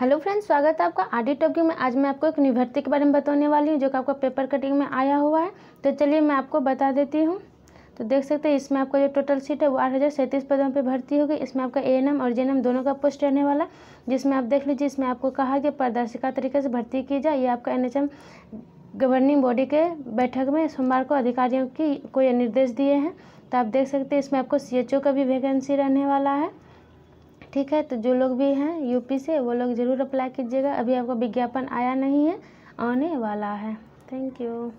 hello friends स्वागत है आपका आडी टॉपिक में आज मैं आपको एक निवृत्ति के बारे में बताने वाली हूँ जो कि आपका पेपर कटिंग में आया हुआ है तो चलिए मैं आपको बता देती हूँ तो देख सकते हैं इसमें आपका जो टोटल सीट है वो आठ हज़ार सैंतीस पदों पर भर्ती होगी इसमें आपका ए एन एम और जे एन एम दोनों का पोस्ट रहने वाला जिसमें आप देख लीजिए इसमें आपको कहा कि पारदर्शिका तरीके से भर्ती की जाए ये आपका N H M governing body के बैठक में सोमवार को अधिकारियों की को ये निर्देश दिए हैं तो आप देख सकते हैं इसमें आपको सी एच ओ का भी वैकेंसी रहने वाला है ठीक है तो जो लोग भी हैं यूपी से वो लोग ज़रूर अप्लाई कीजिएगा अभी आपका विज्ञापन आया नहीं है आने वाला है थैंक यू